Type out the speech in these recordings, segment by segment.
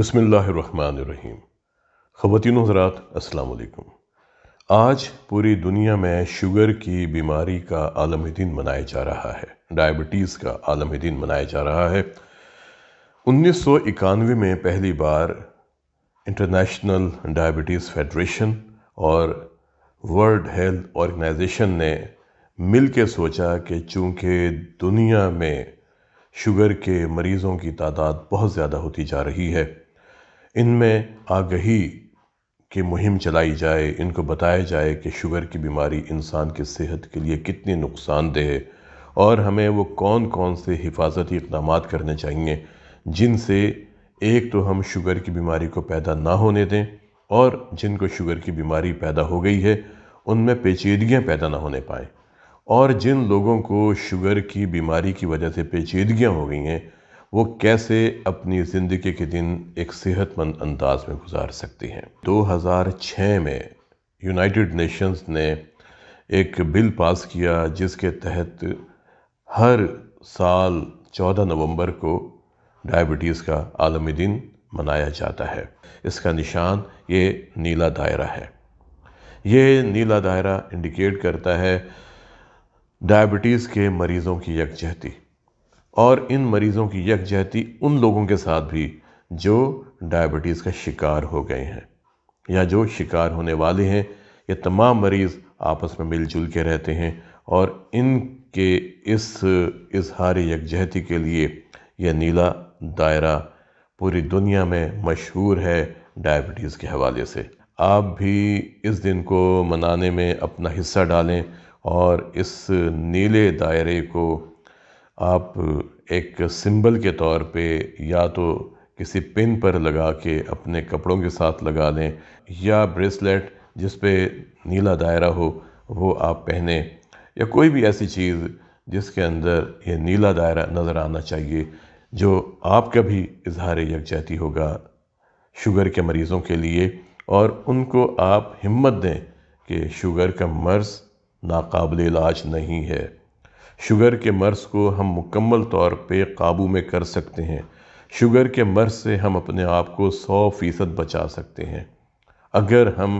बसमीम ख़वान हजरात असलकुम आज पूरी दुनिया में शुगर की बीमारी का आलम दिन मनाया जा रहा है डायबिटीज़ का आलम दिन मनाया जा रहा है उन्नीस सौ इक्यानवे में पहली बार इंटरनेशनल डायबिटीज़ फेडरेशन और वर्ल्ड हेल्थ ऑर्गेनाइजेशन ने मिल के सोचा कि चूँकि दुनिया में शुगर के मरीज़ों की तादाद बहुत ज़्यादा होती जा रही है इनमें आगही की मुहिम चलाई जाए इनको बताया जाए कि शुगर की बीमारी इंसान की सेहत के लिए कितनी नुकसानदेह और हमें वो कौन कौन से हिफाजती इकदाम करने चाहिए जिनसे एक तो हम शुगर की बीमारी को पैदा ना होने दें और जिनको शुगर की बीमारी पैदा हो गई है उनमें पेचीदगियाँ पैदा ना होने पाएँ और जिन लोगों को शुगर की बीमारी की वजह से पेचीदगियाँ हो गई हैं वो कैसे अपनी ज़िंदगी के दिन एक सेहतमंद अंदाज में गुजार सकती हैं 2006 में यूनाइटेड नेशंस ने एक बिल पास किया जिसके तहत हर साल 14 नवंबर को डायबिटीज़ का आलमी दिन मनाया जाता है इसका निशान ये नीला दायरा है ये नीला दायरा इंडिकेट करता है डायबिटीज़ के मरीज़ों की यकजहती और इन मरीज़ों की यकजहती उन लोगों के साथ भी जो डायबिटीज़ का शिकार हो गए हैं या जो शिकार होने वाले हैं ये तमाम मरीज़ आपस में मिलजुल के रहते हैं और इनके इस इजहार यकजहती के लिए यह नीला दायरा पूरी दुनिया में मशहूर है डायबिटीज़ के हवाले से आप भी इस दिन को मनाने में अपना हिस्सा डालें और इस नीले दायरे को आप एक सिंबल के तौर पे या तो किसी पिन पर लगा के अपने कपड़ों के साथ लगा लें या ब्रेसलेट जिस पे नीला दायरा हो वो आप पहने या कोई भी ऐसी चीज़ जिसके अंदर ये नीला दायरा नज़र आना चाहिए जो आपका भी इजहार यकजहती होगा शुगर के मरीज़ों के लिए और उनको आप हिम्मत दें कि शुगर का मर्ज़ नाकबिल इलाज नहीं है शुगर के मर्ज़ को हम मुकम्मल तौर पे काबू में कर सकते हैं शुगर के मर्ज़ से हम अपने आप को सौ फ़ीसद बचा सकते हैं अगर हम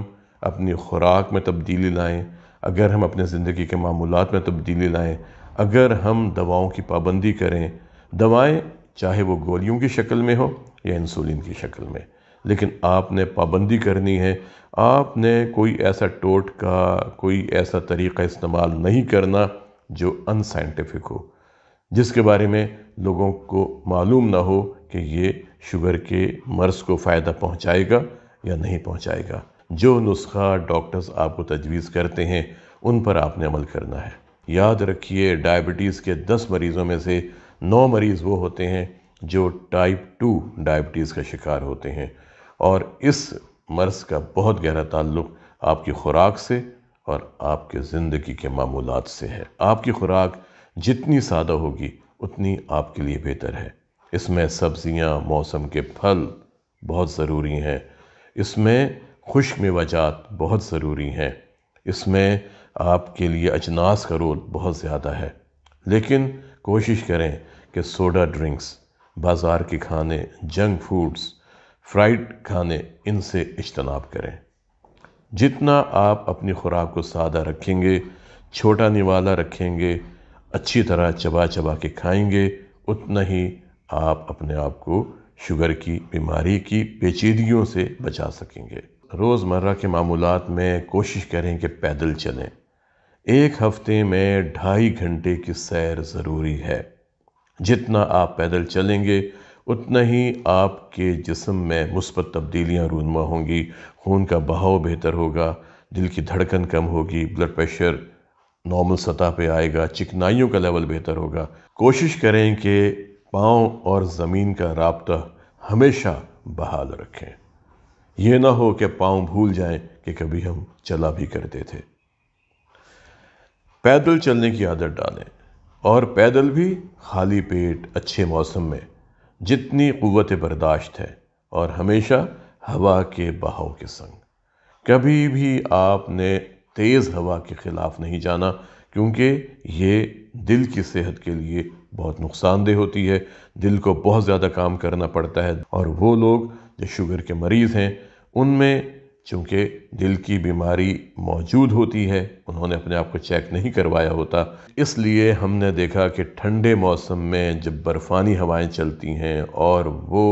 अपनी खुराक में तब्दीली लाएं अगर हम अपने ज़िंदगी के मामूलत में तब्दीली लाएं अगर हम दवाओं की पाबंदी करें दवाएं चाहे वो गोलियों की शक्ल में हो या इंसुलिन की शक्ल में लेकिन आपने पाबंदी करनी है आपने कोई ऐसा टोट का कोई ऐसा तरीक़ा इस्तेमाल नहीं करना जो अनसाइंटिफिक हो जिसके बारे में लोगों को मालूम ना हो कि ये शुगर के मर्ज़ को फ़ायदा पहुंचाएगा या नहीं पहुंचाएगा जो नुस्खा डॉक्टर्स आपको तजवीज़ करते हैं उन पर आपने अमल करना है याद रखिए डायबिटीज़ के 10 मरीज़ों में से 9 मरीज़ वो होते हैं जो टाइप 2 डायबिटीज़ का शिकार होते हैं और इस मर्ज़ का बहुत गहरा ताल्लुक़ आपकी खुराक से और आपके ज़िंदगी के मामूलत से है आपकी खुराक जितनी सादा होगी उतनी आपके लिए बेहतर है इसमें सब्जियां, मौसम के फल बहुत ज़रूरी हैं इसमें खुश मेवाजात बहुत ज़रूरी हैं इसमें आपके लिए अजनास का रोल बहुत ज़्यादा है लेकिन कोशिश करें कि सोडा ड्रिंक्स बाज़ार के खाने जंक फूड्स फ्राइड खाने इनसे इजतनाब करें जितना आप अपनी खुराक को सादा रखेंगे छोटा निवाला रखेंगे अच्छी तरह चबा चबा के खाएंगे उतना ही आप अपने आप को शुगर की बीमारी की पेचीदगियों से बचा सकेंगे रोज़मर्रा के मामूल में कोशिश करें कि पैदल चलें एक हफ्ते में ढाई घंटे की सैर ज़रूरी है जितना आप पैदल चलेंगे उतना ही आपके जिसम में मुस्बत तब्दीलियाँ रूनमा होंगी खून का बहाव बेहतर होगा दिल की धड़कन कम होगी ब्लड प्रेशर नॉर्मल सतह पे आएगा चिकनाइयों का लेवल बेहतर होगा कोशिश करें कि पाँव और ज़मीन का रबता हमेशा बहाल रखें यह ना हो कि पाँव भूल जाएं कि कभी हम चला भी करते थे पैदल चलने की आदत डालें और पैदल भी खाली पेट अच्छे मौसम में जितनी क़वत बर्दाश्त है और हमेशा हवा के बहाव के संग कभी भी आपने तेज़ हवा के ख़िलाफ़ नहीं जाना क्योंकि ये दिल की सेहत के लिए बहुत नुकसानदेह होती है दिल को बहुत ज़्यादा काम करना पड़ता है और वो लोग जो शुगर के मरीज़ हैं उनमें चूँकि दिल की बीमारी मौजूद होती है उन्होंने अपने आप को चेक नहीं करवाया होता इसलिए हमने देखा कि ठंडे मौसम में जब बर्फ़ानी हवाएं चलती हैं और वो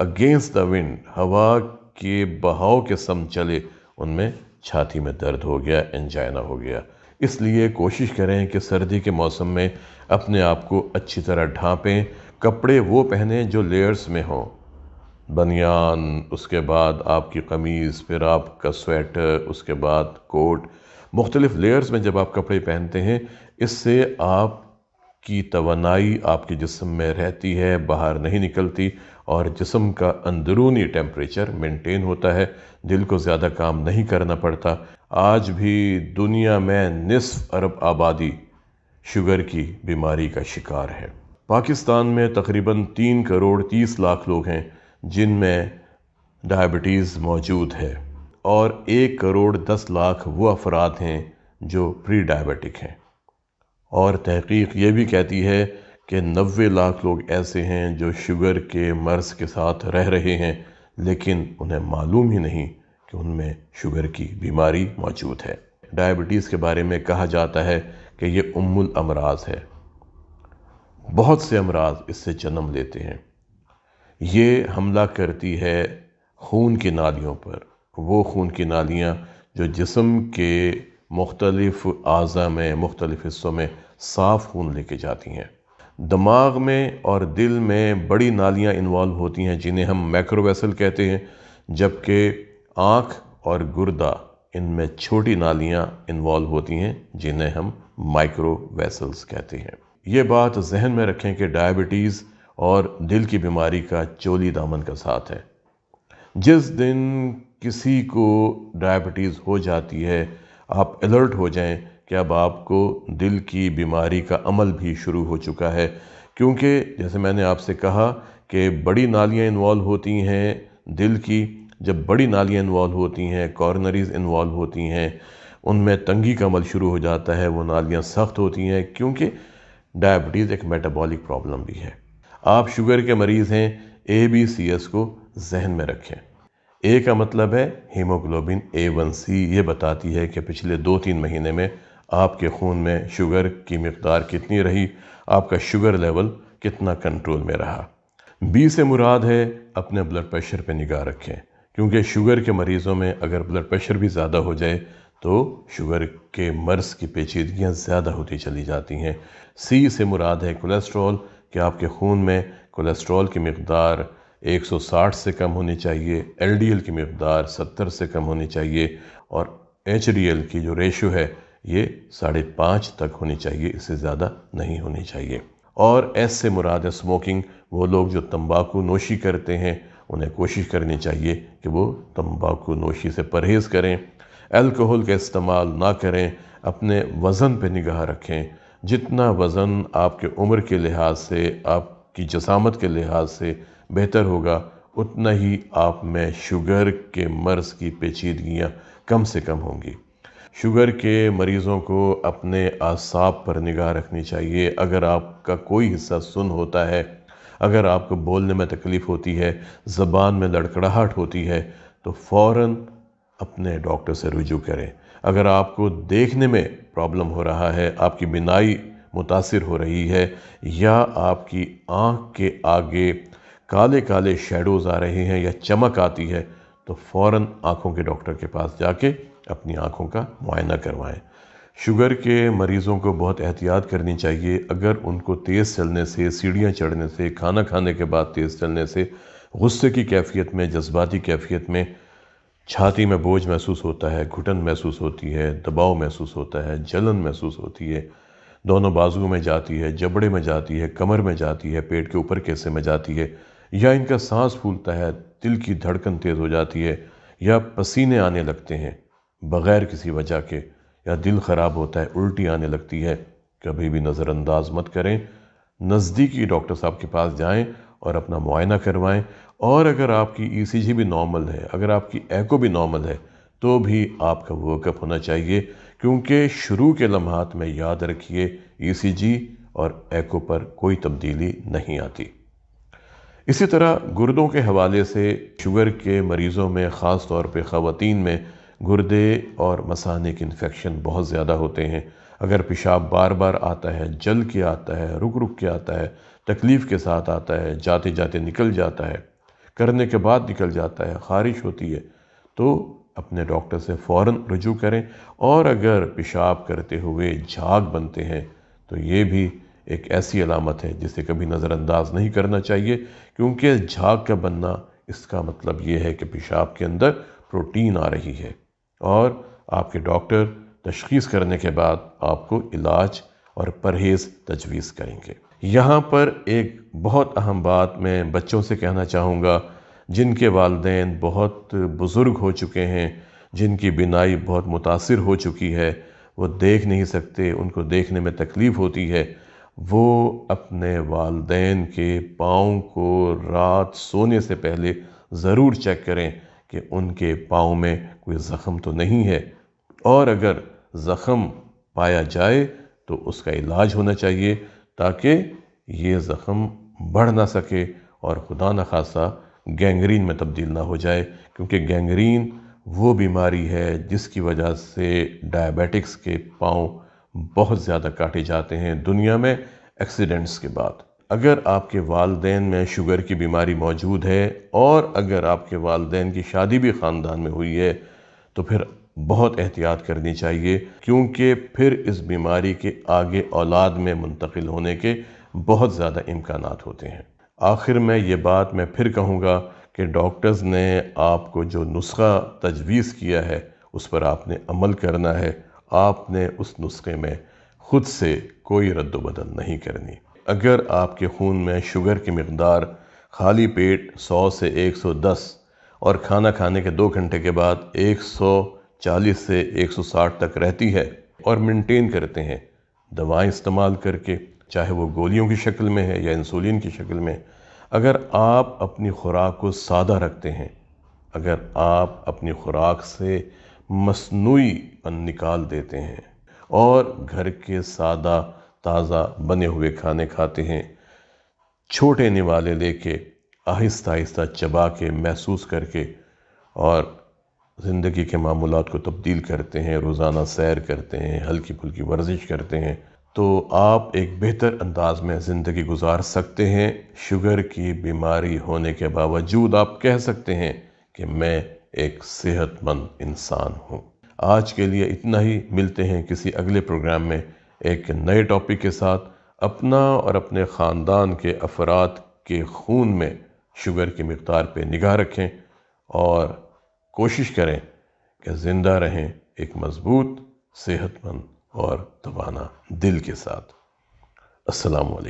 अगेंस्ट द विंड हवा के बहाव के सम चले उनमें छाती में दर्द हो गया एंजाइना हो गया इसलिए कोशिश करें कि सर्दी के मौसम में अपने आप को अच्छी तरह ढाँपें कपड़े वो पहने जो लेयर्स में हों बनियान उसके बाद आपकी कमीज़ फिर आपका स्वेटर उसके बाद कोट मुख्तलिफ़ लेयर्स में जब आप कपड़े पहनते हैं इससे आपकी तोनाई आपके जिसम में रहती है बाहर नहीं निकलती और जिसम का अंदरूनी टेम्परेचर मेंटेन होता है दिल को ज़्यादा काम नहीं करना पड़ता आज भी दुनिया में निसफ अरब आबादी शुगर की बीमारी का शिकार है पाकिस्तान में तकरीबन तीन करोड़ तीस लाख लोग हैं जिनमें डायबिटीज़ मौजूद है और एक करोड़ दस लाख वो अफराद हैं जो प्री डायबिटिक हैं और तहकीक ये भी कहती है कि नबे लाख लोग ऐसे हैं जो शुगर के मर्ज़ के साथ रह रहे हैं लेकिन उन्हें मालूम ही नहीं कि उनमें शुगर की बीमारी मौजूद है डायबिटीज़ के बारे में कहा जाता है कि ये उमुल अमराज है बहुत से अमराज इससे जन्म लेते हैं ये हमला करती है खून की नालियों पर वो खून की नालियाँ जो जिसम के मुख्तलफ़ अज़ा में मुख्तलिफ़ हिस्सों में साफ़ खून लेके जाती हैं दिमाग में और दिल में बड़ी नालियाँ इन्वॉल्व होती हैं जिन्हें हम मैक्रोवेसल कहते हैं जबकि आँख और गुर्दा इनमें छोटी नालियाँ इन्वॉल्व होती हैं जिन्हें हम माइक्रोवेसल्स कहते हैं ये बात जहन में रखें कि डायबिटीज़ और दिल की बीमारी का चोली दामन का साथ है जिस दिन किसी को डायबिटीज़ हो जाती है आप अलर्ट हो जाएं कि अब आपको दिल की बीमारी का अमल भी शुरू हो चुका है क्योंकि जैसे मैंने आपसे कहा कि बड़ी नालियाँ इन्वॉल्व होती हैं दिल की जब बड़ी नालियाँ इन्वॉल्व होती हैं कॉर्नरीज़ इन्वॉल्व होती हैं उनमें तंगी का अमल शुरू हो जाता है वो नालियाँ सख्त होती हैं क्योंकि डायबिटीज़ एक मेटाबॉलिक प्रॉब्लम भी है आप शुगर के मरीज़ हैं ए बी सी एस को जहन में रखें ए का मतलब है हीमोग्लोबिन ए वन सी ये बताती है कि पिछले दो तीन महीने में आपके खून में शुगर की मकदार कितनी रही आपका शुगर लेवल कितना कंट्रोल में रहा बी से मुराद है अपने ब्लड प्रेशर पर निगाह रखें क्योंकि शुगर के मरीज़ों में अगर ब्लड प्रेशर भी ज़्यादा हो जाए तो शुगर के मर्ज़ की पेचीदगियाँ ज़्यादा होती चली जाती हैं सी से मुराद है कोलेस्ट्रॉल कि आपके खून में कोलेस्ट्रॉल की मकदार 160 से कम होनी चाहिए एल की मकदार 70 से कम होनी चाहिए और एल की जो रेशो है ये साढ़े पाँच तक होनी चाहिए इससे ज़्यादा नहीं होनी चाहिए और एस से मुराद है स्मोकिंग वो लोग जो तंबाकू नोशी करते हैं उन्हें कोशिश करनी चाहिए कि वो तंबाकू नोशी से परहेज़ करें अल्कोहल का इस्तेमाल ना करें अपने वज़न पर निगाह रखें जितना वज़न आपके उम्र के लिहाज से आपकी जसामत के लिहाज से बेहतर होगा उतना ही आप में शुगर के मर्ज़ की पेचीदगियाँ कम से कम होंगी शुगर के मरीज़ों को अपने आसाब पर निगाह रखनी चाहिए अगर आपका कोई हिस्सा सुन होता है अगर आपको बोलने में तकलीफ़ होती है ज़बान में लड़कड़ाहट होती है तो फ़ौर अपने डॉक्टर से रुजू करें अगर आपको देखने में प्रॉब्लम हो रहा है आपकी बिनाई मुतासर हो रही है या आपकी आँख के आगे काले काले शेडोज़ आ रहे हैं या चमक आती है तो फ़ौर आँखों के डॉक्टर के पास जाके अपनी आँखों का मुआयना करवाएँ शुगर के मरीज़ों को बहुत एहतियात करनी चाहिए अगर उनको तेज़ चलने से सीढ़ियाँ चढ़ने से खाना खाने के बाद तेज़ चलने से गुस्से की कैफियत में जज्बाती कैफियत में छाती में बोझ महसूस होता है घुटन महसूस होती है दबाव महसूस होता है जलन महसूस होती है दोनों बाजुओं में जाती है जबड़े में जाती है कमर में जाती है पेट के ऊपर कैसे में जाती है या इनका सांस फूलता है दिल की धड़कन तेज़ हो जाती है या पसीने आने लगते हैं बग़ैर किसी वजह के या दिल ख़राब होता है उल्टी आने लगती है कभी भी नज़रअंदाज मत करें नज़दीकी डॉक्टर साहब के पास जाएं और अपना मुआयना करवाएं और अगर आपकी ईसीजी e भी नॉर्मल है अगर आपकी एको भी नॉर्मल है तो भी आपका वर्कअप होना चाहिए क्योंकि शुरू के लम्हात में याद रखिए ईसीजी e और एको पर कोई तब्दीली नहीं आती इसी तरह गुर्दों के हवाले से शुगर के मरीज़ों में ख़ास तौर पे ख़वान में गुर्दे और के इन्फेक्शन बहुत ज़्यादा होते हैं अगर पेशाब बार बार आता है जल के आता है रुक रुक के आता है तकलीफ़ के साथ आता है जाते जाते निकल जाता है करने के बाद निकल जाता है ख़ारिश होती है तो अपने डॉक्टर से फ़ौर रजू करें और अगर पेशाब करते हुए झाग बनते हैं तो ये भी एक ऐसी अलामत है जिसे कभी नज़रअंदाज नहीं करना चाहिए क्योंकि झाग का बनना इसका मतलब ये है कि पेशाब के अंदर प्रोटीन आ रही है और आपके डॉक्टर तशखीस करने के बाद आपको इलाज और परहेज़ तजवीज़ करेंगे यहाँ पर एक बहुत अहम बात मैं बच्चों से कहना चाहूँगा जिनके वालदे बहुत बुज़ुर्ग हो चुके हैं जिनकी बिनाई बहुत मुतासर हो चुकी है वो देख नहीं सकते उनको देखने में तकलीफ़ होती है वो अपने वालदे के पाँव को रात सोने से पहले ज़रूर चेक करें कि उनके पाँव में कोई ज़ख़म तो नहीं है और अगर ज़ख़म पाया जाए तो उसका इलाज होना चाहिए ताकि ये ज़ख़म बढ़ ना सके और ख़ुदा न खासा गैंग्रीन में तब्दील ना हो जाए क्योंकि गैंग्रीन वो बीमारी है जिसकी वजह से डायबिटिक्स के पाँव बहुत ज़्यादा काटे जाते हैं दुनिया में एक्सीडेंट्स के बाद अगर आपके वालदेन में शुगर की बीमारी मौजूद है और अगर आपके वालदेन की शादी भी ख़ानदान में हुई है तो फिर बहुत एहतियात करनी चाहिए क्योंकि फिर इस बीमारी के आगे औलाद में मुंतकिल होने के बहुत ज़्यादा इम्कान होते हैं आखिर में ये बात मैं फिर कहूँगा कि डॉक्टर्स ने आपको जो नुस्खा तजवीज़ किया है उस पर आपने अमल करना है आपने उस नुस्खे में ख़ुद से कोई रद्दबदल नहीं करनी अगर आपके खून में शुगर की मकदार खाली पेट 100 से 110 और खाना खाने के दो घंटे के बाद 100 चालीस से एक सौ साठ तक रहती है और मेंटेन करते हैं दवाएं इस्तेमाल करके चाहे वो गोलियों की शक्ल में है या इंसुलिन की शक्ल में अगर आप अपनी खुराक को सादा रखते हैं अगर आप अपनी खुराक से मसनू पन निकाल देते हैं और घर के सादा ताज़ा बने हुए खाने खाते हैं छोटे निवाले लेके आहिस्ता आहिस्ता चबा के महसूस करके और ज़िंदगी के मामूल को तब्दील करते हैं रोज़ाना सैर करते हैं हल्की फुल्की वर्जिश करते हैं तो आप एक बेहतर अंदाज में ज़िंदगी गुजार सकते हैं शुगर की बीमारी होने के बावजूद आप कह सकते हैं कि मैं एक सेहतमंद इंसान हूँ आज के लिए इतना ही मिलते हैं किसी अगले प्रोग्राम में एक नए टॉपिक के साथ अपना और अपने ख़ानदान के अफराद के खून में शुगर की मकदार पर निगाह रखें और कोशिश करें कि ज़िंदा रहें एक मज़बूत सेहतमंद और तोाना दिल के साथ असलकम